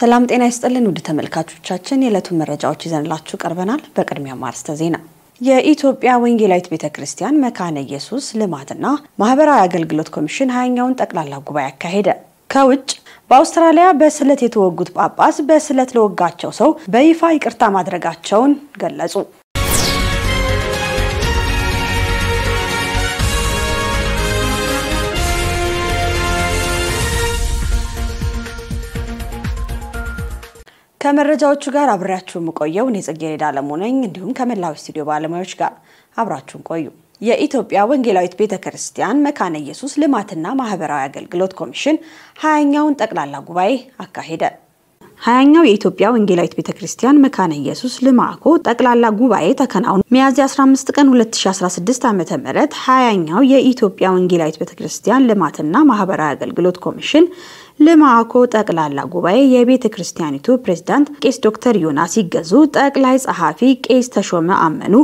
ሰላም ጤና ይስጥልን ውድ ተመልካቾቻችን፣ የዕለቱን መረጃዎች ይዘንላችሁ ቀርበናል። በቅድሚያ ማርስተ ዜና የኢትዮጵያ ወንጌላዊት ቤተ ክርስቲያን መካነ ኢየሱስ ልማትና ማህበራዊ አገልግሎት ኮሚሽን ሀያኛውን ጠቅላላ ጉባኤ አካሄደ። ከውጭ በአውስትራሊያ በስለት የተወጉት ጳጳስ በስለት ለወጋቸው ሰው በይፋ ይቅርታ ማድረጋቸውን ገለጹ። ከመረጃዎቹ ጋር አብሬያችሁ የምቆየው እኔ ጽጌረዳ አለሙ ነኝ። እንዲሁም ከመላው ስቱዲዮ ባለሙያዎች ጋር አብራችሁን ቆዩ። የኢትዮጵያ ወንጌላዊት ቤተ ክርስቲያን መካነ ኢየሱስ ልማትና ማህበራዊ አገልግሎት ኮሚሽን ሀያኛውን ጠቅላላ ጉባኤ አካሄደ። ሀያኛው የኢትዮጵያ ወንጌላዊት ቤተ ክርስቲያን መካነ ኢየሱስ ልማኮ ጠቅላላ ጉባኤ ተከናውኖ ሚያዝያ 15 ቀን 2016 ዓ ም ሀያኛው የኢትዮጵያ ወንጌላዊት ቤተ ክርስቲያን ልማትና ማህበራዊ አገልግሎት ኮሚሽን ልማኮ ጠቅላላ ጉባኤ የቤተ ክርስቲያኒቱ ፕሬዝዳንት ቄስ ዶክተር ዮናስ ይገዙ። ጠቅላይ ጸሐፊ ቄስ ተሾመ አመኑ፣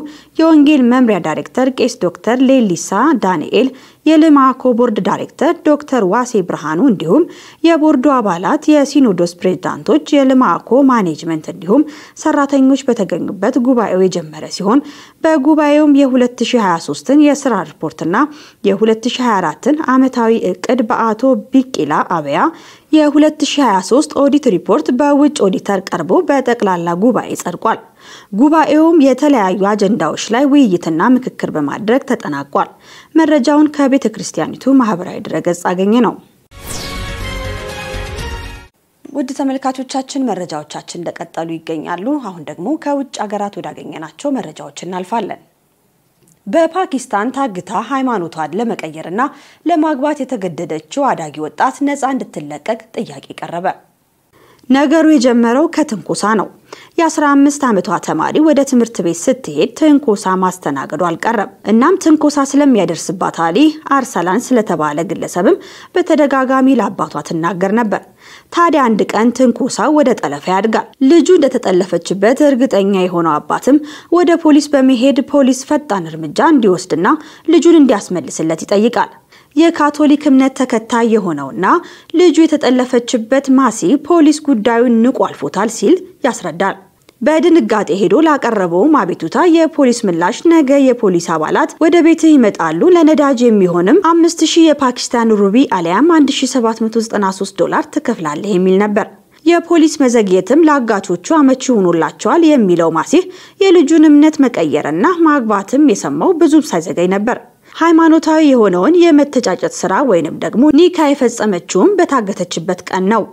የወንጌል መምሪያ ዳይሬክተር ቄስ ዶክተር ሌሊሳ ዳንኤል የልማኮ ቦርድ ዳይሬክተር ዶክተር ዋሴ ብርሃኑ እንዲሁም የቦርዱ አባላት፣ የሲኖዶስ ፕሬዝዳንቶች፣ የልማኮ ማኔጅመንት እንዲሁም ሰራተኞች በተገኙበት ጉባኤው የጀመረ ሲሆን በጉባኤውም የ2023ን የስራ ሪፖርትና የ2024ን ዓመታዊ እቅድ በአቶ ቢቂላ አብያ የ2023 ኦዲት ሪፖርት በውጭ ኦዲተር ቀርቦ በጠቅላላ ጉባኤ ጸድቋል። ጉባኤውም የተለያዩ አጀንዳዎች ላይ ውይይትና ምክክር በማድረግ ተጠናቋል። መረጃውን ከቤተ ክርስቲያኒቱ ማህበራዊ ድረገጽ አገኘ ነው። ውድ ተመልካቾቻችን መረጃዎቻችን እንደቀጠሉ ይገኛሉ። አሁን ደግሞ ከውጭ ሀገራት ወዳገኘናቸው መረጃዎች እናልፋለን። በፓኪስታን ታግታ ሃይማኖቷን ለመቀየርና ለማግባት የተገደደችው አዳጊ ወጣት ነፃ እንድትለቀቅ ጥያቄ ቀረበ። ነገሩ የጀመረው ከትንኮሳ ነው። የ15 ዓመቷ ተማሪ ወደ ትምህርት ቤት ስትሄድ ትንኮሳ ማስተናገዱ አልቀረም። እናም ትንኮሳ ስለሚያደርስባት አሊ አርሰላን ስለተባለ ግለሰብም በተደጋጋሚ ለአባቷ ትናገር ነበር። ታዲያ አንድ ቀን ትንኮሳው ወደ ጠለፋ ያድጋል። ልጁ እንደተጠለፈችበት እርግጠኛ የሆነው አባትም ወደ ፖሊስ በመሄድ ፖሊስ ፈጣን እርምጃ እንዲወስድና ልጁን እንዲያስመልስለት ይጠይቃል። የካቶሊክ እምነት ተከታይ የሆነውና ልጁ የተጠለፈችበት ማሲ ፖሊስ ጉዳዩን ንቁ አልፎታል ሲል ያስረዳል። በድንጋጤ ሄዶ ላቀረበውም አቤቱታ የፖሊስ ምላሽ ነገ የፖሊስ አባላት ወደ ቤትህ ይመጣሉ፣ ለነዳጅ የሚሆንም 5000 የፓኪስታን ሩቢ አሊያም 1793 ዶላር ትከፍላለህ የሚል ነበር። የፖሊስ መዘግየትም ለአጋቾቹ አመቺ ሆኖላቸዋል የሚለው ማሲህ የልጁን እምነት መቀየርና ማግባትም የሰማው ብዙም ሳይዘገይ ነበር። ሃይማኖታዊ የሆነውን የመተጫጨት ስራ ወይንም ደግሞ ኒካ የፈጸመችውም በታገተችበት ቀን ነው።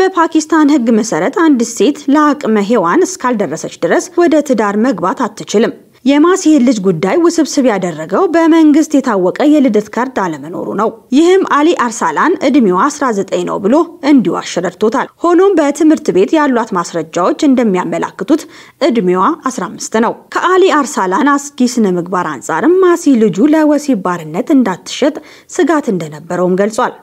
በፓኪስታን ሕግ መሰረት አንድ ሴት ለአቅመ ሔዋን እስካልደረሰች ድረስ ወደ ትዳር መግባት አትችልም። የማስሄድ ልጅ ጉዳይ ውስብስብ ያደረገው በመንግስት የታወቀ የልደት ካርድ አለመኖሩ ነው። ይህም አሊ አርሳላን እድሜዋ 19 ነው ብሎ እንዲዋሽ ረድቶታል። ሆኖም በትምህርት ቤት ያሏት ማስረጃዎች እንደሚያመላክቱት እድሜዋ 15 ነው። ከአሊ አርሳላን አስጊ ስነ ምግባር አንጻርም ማሲ ልጁ ለወሲብ ባርነት እንዳትሸጥ ስጋት እንደነበረውም ገልጿል።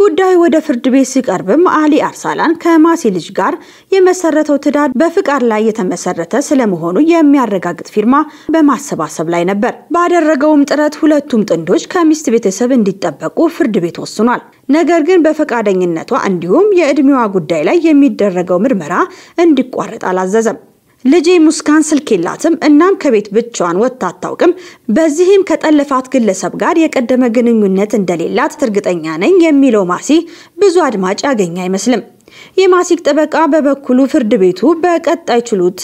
ጉዳዩ ወደ ፍርድ ቤት ሲቀርብም አሊ አርሳላን ከማሲ ልጅ ጋር የመሰረተው ትዳር በፍቃድ ላይ የተመሰረተ ስለመሆኑ የሚያረጋግጥ ፊርማ በማሰባሰብ ላይ ነበር። ባደረገውም ጥረት ሁለቱም ጥንዶች ከሚስት ቤተሰብ እንዲጠበቁ ፍርድ ቤት ወስኗል። ነገር ግን በፈቃደኝነቷ እንዲሁም የእድሜዋ ጉዳይ ላይ የሚደረገው ምርመራ እንዲቋረጥ አላዘዘም። ልጄ ሙስካን ስልክ የላትም፣ እናም ከቤት ብቻዋን ወጥታ አታውቅም። በዚህም ከጠለፋት ግለሰብ ጋር የቀደመ ግንኙነት እንደሌላት እርግጠኛ ነኝ የሚለው ማሲ ብዙ አድማጭ ያገኘ አይመስልም። የማሲክ ጠበቃ በበኩሉ ፍርድ ቤቱ በቀጣይ ችሎት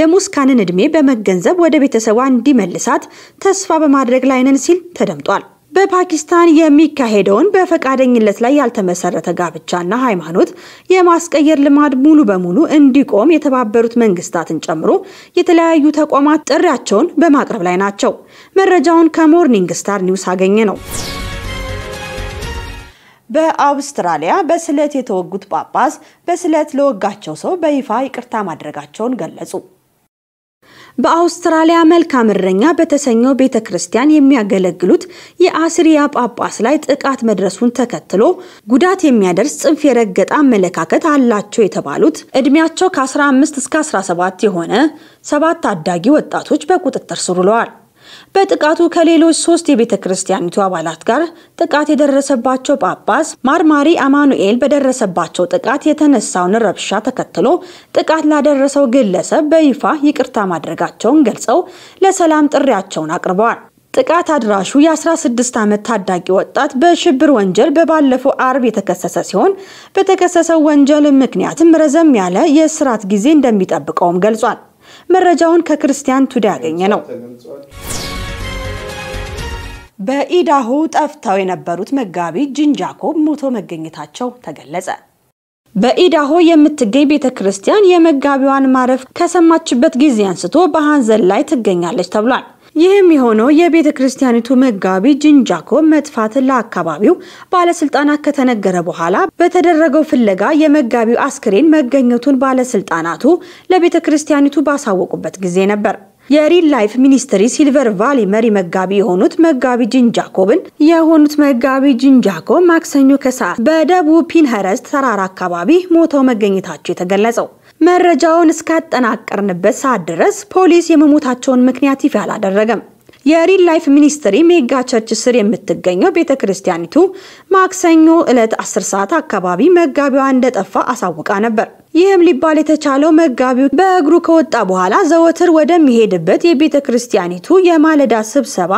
የሙስካንን ዕድሜ በመገንዘብ ወደ ቤተሰቧ እንዲመልሳት ተስፋ በማድረግ ላይ ነን ሲል ተደምጧል። በፓኪስታን የሚካሄደውን በፈቃደኝነት ላይ ያልተመሰረተ ጋብቻና ሃይማኖት የማስቀየር ልማድ ሙሉ በሙሉ እንዲቆም የተባበሩት መንግስታትን ጨምሮ የተለያዩ ተቋማት ጥሪያቸውን በማቅረብ ላይ ናቸው። መረጃውን ከሞርኒንግ ስታር ኒውስ አገኘ ነው። በአውስትራሊያ በስለት የተወጉት ጳጳስ በስለት ለወጋቸው ሰው በይፋ ይቅርታ ማድረጋቸውን ገለጹ። በአውስትራሊያ መልካም እረኛ በተሰኘው ቤተ ክርስቲያን የሚያገለግሉት የአስሪያ ጳጳስ ላይ ጥቃት መድረሱን ተከትሎ ጉዳት የሚያደርስ ጽንፍ የረገጠ አመለካከት አላቸው የተባሉት እድሜያቸው ከ15 እስከ 17 የሆነ ሰባት ታዳጊ ወጣቶች በቁጥጥር ስር ውለዋል። በጥቃቱ ከሌሎች ሶስት የቤተ ክርስቲያኒቱ አባላት ጋር ጥቃት የደረሰባቸው ጳጳስ ማርማሪ አማኑኤል በደረሰባቸው ጥቃት የተነሳውን ረብሻ ተከትሎ ጥቃት ላደረሰው ግለሰብ በይፋ ይቅርታ ማድረጋቸውን ገልጸው ለሰላም ጥሪያቸውን አቅርበዋል። ጥቃት አድራሹ የ16 ዓመት ታዳጊ ወጣት በሽብር ወንጀል በባለፈው አርብ የተከሰሰ ሲሆን በተከሰሰው ወንጀል ምክንያትም ረዘም ያለ የእስራት ጊዜ እንደሚጠብቀውም ገልጿል። መረጃውን ከክርስቲያን ቱዴ ያገኘ ነው። በኢዳሁ ጠፍተው የነበሩት መጋቢ ጃኮብ ሞቶ መገኘታቸው ተገለጸ። በኢዳሆ የምትገኝ ቤተ ክርስቲያን የመጋቢዋን ማረፍ ከሰማችበት ጊዜ አንስቶ በሐዘን ላይ ትገኛለች ተብሏል። ይህም የሆነው የቤተ ክርስቲያኒቱ መጋቢ ጅንጃኮ መጥፋት ለአካባቢው ባለስልጣናት ከተነገረ በኋላ በተደረገው ፍለጋ የመጋቢው አስክሬን መገኘቱን ባለስልጣናቱ ለቤተ ክርስቲያኒቱ ባሳወቁበት ጊዜ ነበር። የሪል ላይፍ ሚኒስትሪ ሲልቨር ቫሊ መሪ መጋቢ የሆኑት መጋቢ ጅንጃኮብን የሆኑት መጋቢ ጅንጃኮ ማክሰኞ ከሰዓት በደቡብ ፒንሀረስት ተራራ አካባቢ ሞተው መገኘታቸው የተገለጸው መረጃውን እስካጠናቀርንበት ሰዓት ድረስ ፖሊስ የመሞታቸውን ምክንያት ይፋ አላደረገም። የሪል ላይፍ ሚኒስትሪ ሜጋ ቸርች ስር የምትገኘው ቤተ ክርስቲያኒቱ ማክሰኞ ዕለት 10 ሰዓት አካባቢ መጋቢዋ እንደጠፋ አሳውቃ ነበር። ይህም ሊባል የተቻለው መጋቢው በእግሩ ከወጣ በኋላ ዘወትር ወደሚሄድበት የቤተ ክርስቲያኒቱ የማለዳ ስብሰባ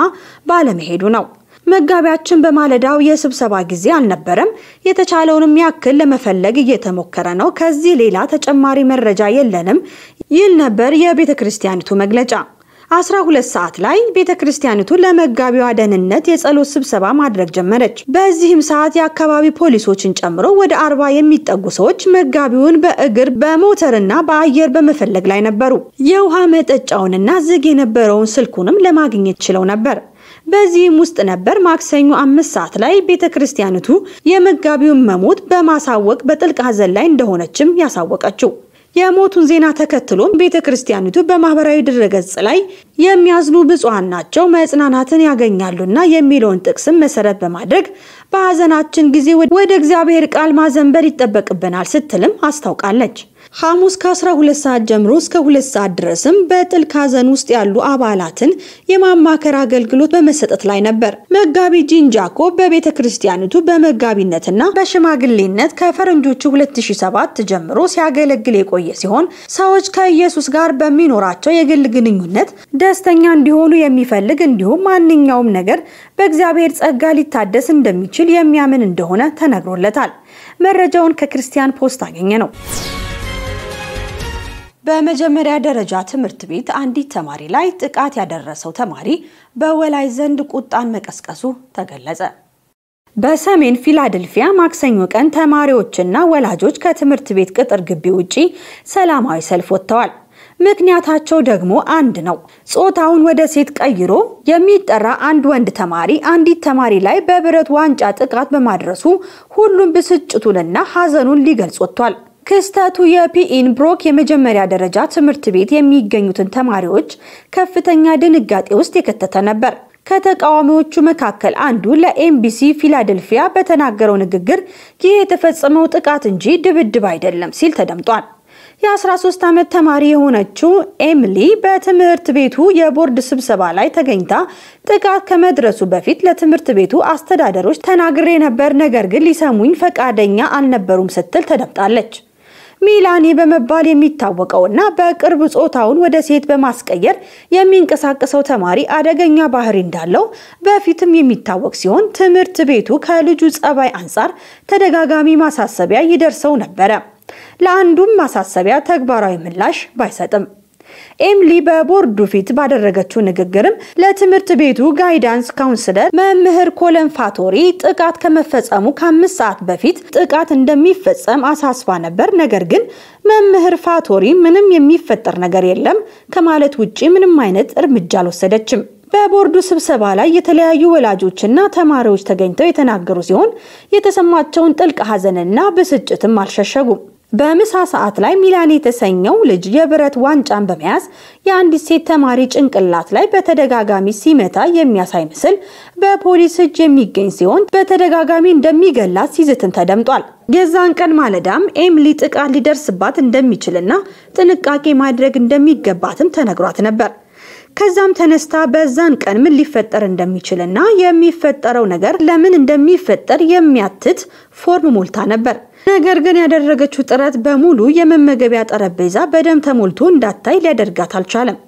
ባለመሄዱ ነው። መጋቢያችን በማለዳው የስብሰባ ጊዜ አልነበረም። የተቻለውንም ያክል ለመፈለግ እየተሞከረ ነው። ከዚህ ሌላ ተጨማሪ መረጃ የለንም ይል ነበር የቤተ ክርስቲያኒቱ መግለጫ። አስራ ሁለት ሰዓት ላይ ቤተ ክርስቲያኒቱ ለመጋቢዋ ደህንነት የጸሎት ስብሰባ ማድረግ ጀመረች። በዚህም ሰዓት የአካባቢ ፖሊሶችን ጨምሮ ወደ አርባ የሚጠጉ ሰዎች መጋቢውን በእግር በሞተርና በአየር በመፈለግ ላይ ነበሩ። የውሃ መጠጫውንና ዝግ የነበረውን ስልኩንም ለማግኘት ችለው ነበር። በዚህም ውስጥ ነበር ማክሰኞ አምስት ሰዓት ላይ ቤተ ክርስቲያኒቱ የመጋቢውን መሞት በማሳወቅ በጥልቅ ሐዘን ላይ እንደሆነችም ያሳወቀችው። የሞቱን ዜና ተከትሎም ቤተ ክርስቲያኒቱ በማህበራዊ ድረገጽ ላይ የሚያዝኑ ብፁዓን ናቸው መጽናናትን ያገኛሉና የሚለውን ጥቅስም መሰረት በማድረግ በሐዘናችን ጊዜ ወደ እግዚአብሔር ቃል ማዘንበር ይጠበቅብናል ስትልም አስታውቃለች። ሐሙስ ከ12 ሰዓት ጀምሮ እስከ 2 ሰዓት ድረስም በጥልቅ ሐዘን ውስጥ ያሉ አባላትን የማማከር አገልግሎት በመሰጠት ላይ ነበር። መጋቢ ጂንጃኮ በቤተ ክርስቲያኒቱ በመጋቢነትና በሽማግሌነት ከፈረንጆቹ 2007 ጀምሮ ሲያገለግል የቆየ ሲሆን ሰዎች ከኢየሱስ ጋር በሚኖራቸው የግል ግንኙነት ደስተኛ እንዲሆኑ የሚፈልግ እንዲሁም ማንኛውም ነገር በእግዚአብሔር ጸጋ ሊታደስ እንደሚችል የሚያምን እንደሆነ ተነግሮለታል። መረጃውን ከክርስቲያን ፖስት አገኘ ነው። በመጀመሪያ ደረጃ ትምህርት ቤት አንዲት ተማሪ ላይ ጥቃት ያደረሰው ተማሪ በወላጅ ዘንድ ቁጣን መቀስቀሱ ተገለጸ። በሰሜን ፊላደልፊያ ማክሰኞ ቀን ተማሪዎችና ወላጆች ከትምህርት ቤት ቅጥር ግቢ ውጪ ሰላማዊ ሰልፍ ወጥተዋል። ምክንያታቸው ደግሞ አንድ ነው። ጾታውን ወደ ሴት ቀይሮ የሚጠራ አንድ ወንድ ተማሪ አንዲት ተማሪ ላይ በብረት ዋንጫ ጥቃት በማድረሱ ሁሉም ብስጭቱንና ሐዘኑን ሊገልጽ ወጥቷል። ክስተቱ የፒኢንብሮክ የመጀመሪያ ደረጃ ትምህርት ቤት የሚገኙትን ተማሪዎች ከፍተኛ ድንጋጤ ውስጥ የከተተ ነበር። ከተቃዋሚዎቹ መካከል አንዱ ለኤምቢሲ ፊላደልፊያ በተናገረው ንግግር ይህ የተፈጸመው ጥቃት እንጂ ድብድብ አይደለም ሲል ተደምጧል። የ13 ዓመት ተማሪ የሆነችው ኤምሊ በትምህርት ቤቱ የቦርድ ስብሰባ ላይ ተገኝታ ጥቃት ከመድረሱ በፊት ለትምህርት ቤቱ አስተዳደሮች ተናግሬ ነበር፣ ነገር ግን ሊሰሙኝ ፈቃደኛ አልነበሩም ስትል ተደምጣለች። ሚላኔ በመባል የሚታወቀውና በቅርብ ጾታውን ወደ ሴት በማስቀየር የሚንቀሳቀሰው ተማሪ አደገኛ ባህሪ እንዳለው በፊትም የሚታወቅ ሲሆን ትምህርት ቤቱ ከልጁ ጸባይ አንጻር ተደጋጋሚ ማሳሰቢያ ይደርሰው ነበረ። ለአንዱም ማሳሰቢያ ተግባራዊ ምላሽ ባይሰጥም ኤምሊ በቦርዱ ፊት ባደረገችው ንግግርም ለትምህርት ቤቱ ጋይዳንስ ካውንስለር መምህር ኮለን ፋቶሪ ጥቃት ከመፈጸሙ ከአምስት ሰዓት በፊት ጥቃት እንደሚፈጸም አሳስባ ነበር። ነገር ግን መምህር ፋቶሪ ምንም የሚፈጠር ነገር የለም ከማለት ውጪ ምንም አይነት እርምጃ አልወሰደችም። በቦርዱ ስብሰባ ላይ የተለያዩ ወላጆችና ተማሪዎች ተገኝተው የተናገሩ ሲሆን የተሰማቸውን ጥልቅ ሀዘንና ብስጭትም አልሸሸጉም። በምሳ ሰዓት ላይ ሚላን የተሰኘው ልጅ የብረት ዋንጫን በመያዝ የአንዲት ሴት ተማሪ ጭንቅላት ላይ በተደጋጋሚ ሲመታ የሚያሳይ ምስል በፖሊስ እጅ የሚገኝ ሲሆን በተደጋጋሚ እንደሚገላት ሲዝትን ተደምጧል። የዛን ቀን ማለዳም ኤምሊ ጥቃት ሊደርስባት እንደሚችልና ጥንቃቄ ማድረግ እንደሚገባትም ተነግሯት ነበር። ከዛም ተነስታ በዛን ቀን ምን ሊፈጠር እንደሚችልና የሚፈጠረው ነገር ለምን እንደሚፈጠር የሚያትት ፎርም ሞልታ ነበር። ነገር ግን ያደረገችው ጥረት በሙሉ የመመገቢያ ጠረጴዛ በደም ተሞልቶ እንዳታይ ሊያደርጋት አልቻለም።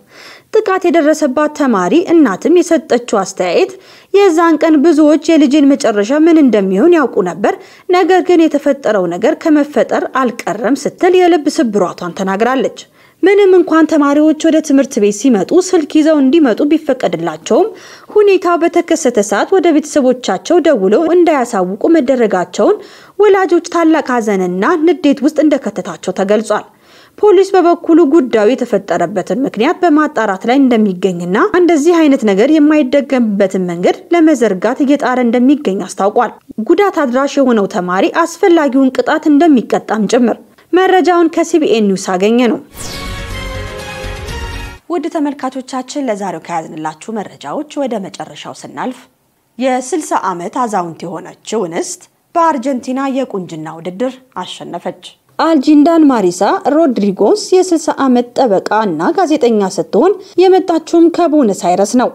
ጥቃት የደረሰባት ተማሪ እናትም የሰጠችው አስተያየት የዛን ቀን ብዙዎች የልጅን መጨረሻ ምን እንደሚሆን ያውቁ ነበር፣ ነገር ግን የተፈጠረው ነገር ከመፈጠር አልቀረም ስትል የልብ ስብሯቷን ተናግራለች። ምንም እንኳን ተማሪዎች ወደ ትምህርት ቤት ሲመጡ ስልክ ይዘው እንዲመጡ ቢፈቀድላቸውም ሁኔታው በተከሰተ ሰዓት ወደ ቤተሰቦቻቸው ደውለው እንዳያሳውቁ መደረጋቸውን ወላጆች ታላቅ ሀዘንና ንዴት ውስጥ እንደከተታቸው ተገልጿል። ፖሊስ በበኩሉ ጉዳዩ የተፈጠረበትን ምክንያት በማጣራት ላይ እንደሚገኝና እንደዚህ አይነት ነገር የማይደገምበትን መንገድ ለመዘርጋት እየጣረ እንደሚገኝ አስታውቋል። ጉዳት አድራሽ የሆነው ተማሪ አስፈላጊውን ቅጣት እንደሚቀጣም ጭምር። መረጃውን ከሲቢኤን ኒውስ አገኘ ነው። ውድ ተመልካቾቻችን ለዛሬው ከያዝንላችሁ መረጃዎች ወደ መጨረሻው ስናልፍ የ60 ዓመት አዛውንት የሆነችው እንስት በአርጀንቲና የቁንጅና ውድድር አሸነፈች። አልጂንዳን ማሪሳ ሮድሪጎስ የ60 ዓመት ጠበቃ እና ጋዜጠኛ ስትሆን የመጣችውም ከቦነስ አይረስ ነው።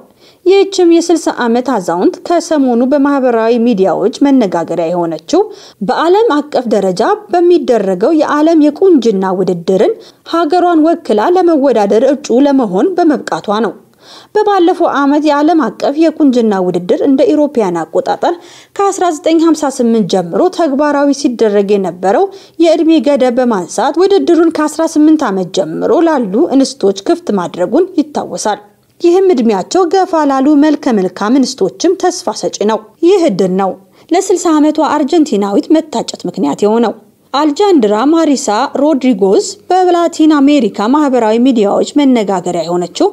ይህችም የ60 ዓመት አዛውንት ከሰሞኑ በማህበራዊ ሚዲያዎች መነጋገሪያ የሆነችው በዓለም አቀፍ ደረጃ በሚደረገው የዓለም የቁንጅና ውድድርን ሀገሯን ወክላ ለመወዳደር እጩ ለመሆን በመብቃቷ ነው። በባለፈው ዓመት የዓለም አቀፍ የቁንጅና ውድድር እንደ ኢሮፓያን አቆጣጠር ከ1958 ጀምሮ ተግባራዊ ሲደረግ የነበረው የእድሜ ገደብ በማንሳት ውድድሩን ከ18 ዓመት ጀምሮ ላሉ እንስቶች ክፍት ማድረጉን ይታወሳል። ይህም እድሜያቸው ገፋ ላሉ መልከ መልካም እንስቶችም ተስፋ ሰጪ ነው። ይህ ዕድል ነው ለ60 ዓመቷ አርጀንቲናዊት መታጨት ምክንያት የሆነው። አልጃንድራ ማሪሳ ሮድሪጎዝ በላቲን አሜሪካ ማህበራዊ ሚዲያዎች መነጋገሪያ የሆነችው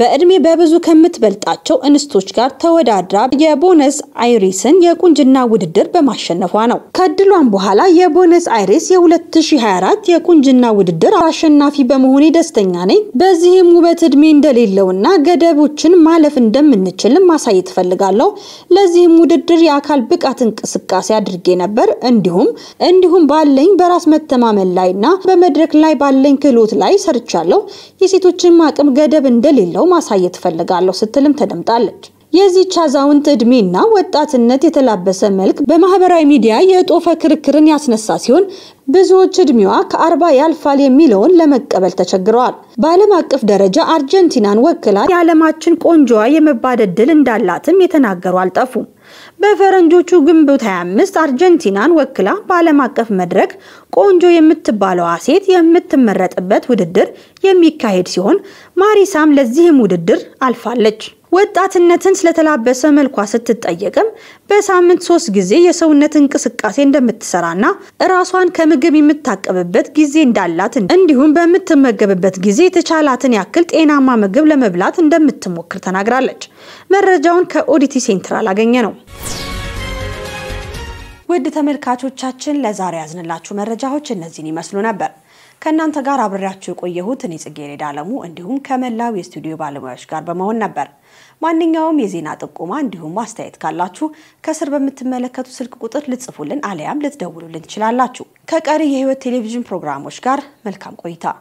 በእድሜ በብዙ ከምትበልጣቸው እንስቶች ጋር ተወዳድራ የቦነስ አይሪስን የቁንጅና ውድድር በማሸነፏ ነው። ከድሏን በኋላ የቦነስ አይሪስ የ2024 የቁንጅና ውድድር አሸናፊ በመሆኔ ደስተኛ ነኝ። በዚህም ውበት እድሜ እንደሌለውና ገደቦችን ማለፍ እንደምንችልም ማሳየት እፈልጋለሁ። ለዚህም ውድድር የአካል ብቃት እንቅስቃሴ አድርጌ ነበር። እንዲሁም እንዲሁም ባለኝ በራስ መተማመን ላይና በመድረክ ላይ ባለኝ ክህሎት ላይ ሰርቻለሁ። የሴቶችን አቅም ገደብ እንደሌለው እንደሌለው ማሳየት እፈልጋለሁ ስትልም ተደምጣለች። የዚች አዛውንት እድሜና ወጣትነት የተላበሰ መልክ በማህበራዊ ሚዲያ የጦፈ ክርክርን ያስነሳ ሲሆን ብዙዎች እድሜዋ ከአርባ ያልፋል የሚለውን ለመቀበል ተቸግረዋል። በዓለም አቀፍ ደረጃ አርጀንቲናን ወክላ የዓለማችን ቆንጆዋ የመባል ዕድል እንዳላትም የተናገሩ አልጠፉም። በፈረንጆቹ ግንቦት 25 አርጀንቲናን ወክላ በዓለም አቀፍ መድረክ ቆንጆ የምትባለዋ ሴት የምትመረጥበት ውድድር የሚካሄድ ሲሆን ማሪሳም ለዚህም ውድድር አልፋለች። ወጣትነትን ስለተላበሰ መልኳ ስትጠየቅም በሳምንት ሶስት ጊዜ የሰውነት እንቅስቃሴ እንደምትሰራና እራሷን ከምግብ የምታቀብበት ጊዜ እንዳላት እንዲሁም በምትመገብበት ጊዜ የተቻላትን ያክል ጤናማ ምግብ ለመብላት እንደምትሞክር ተናግራለች። መረጃውን ከኦዲቲ ሴንትራል አገኘ ነው። ውድ ተመልካቾቻችን ለዛሬ ያዝንላችሁ መረጃዎች እነዚህን ይመስሉ ነበር። ከእናንተ ጋር አብሬያችሁ የቆየሁት እኔ ጽጌረዳ አለሙ እንዲሁም ከመላው የስቱዲዮ ባለሙያዎች ጋር በመሆን ነበር። ማንኛውም የዜና ጥቆማ እንዲሁም አስተያየት ካላችሁ ከስር በምትመለከቱ ስልክ ቁጥር ልትጽፉልን አሊያም ልትደውሉልን ትችላላችሁ። ከቀሪ የህይወት ቴሌቪዥን ፕሮግራሞች ጋር መልካም ቆይታ